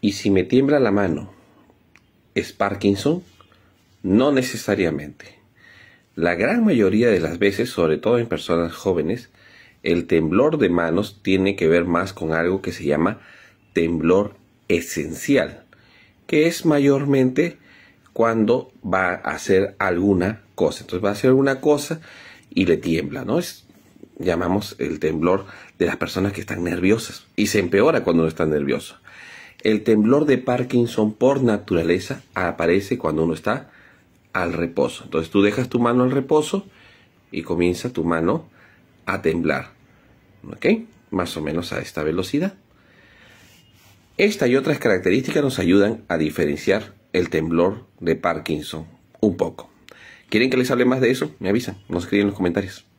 ¿Y si me tiembla la mano? ¿Es Parkinson? No necesariamente. La gran mayoría de las veces, sobre todo en personas jóvenes, el temblor de manos tiene que ver más con algo que se llama temblor esencial, que es mayormente cuando va a hacer alguna cosa. Entonces va a hacer alguna cosa y le tiembla, ¿no? Es, llamamos el temblor de las personas que están nerviosas y se empeora cuando no están nervioso. El temblor de Parkinson por naturaleza aparece cuando uno está al reposo. Entonces tú dejas tu mano al reposo y comienza tu mano a temblar. ¿Ok? Más o menos a esta velocidad. Esta y otras características nos ayudan a diferenciar el temblor de Parkinson un poco. ¿Quieren que les hable más de eso? Me avisan, nos escriben en los comentarios.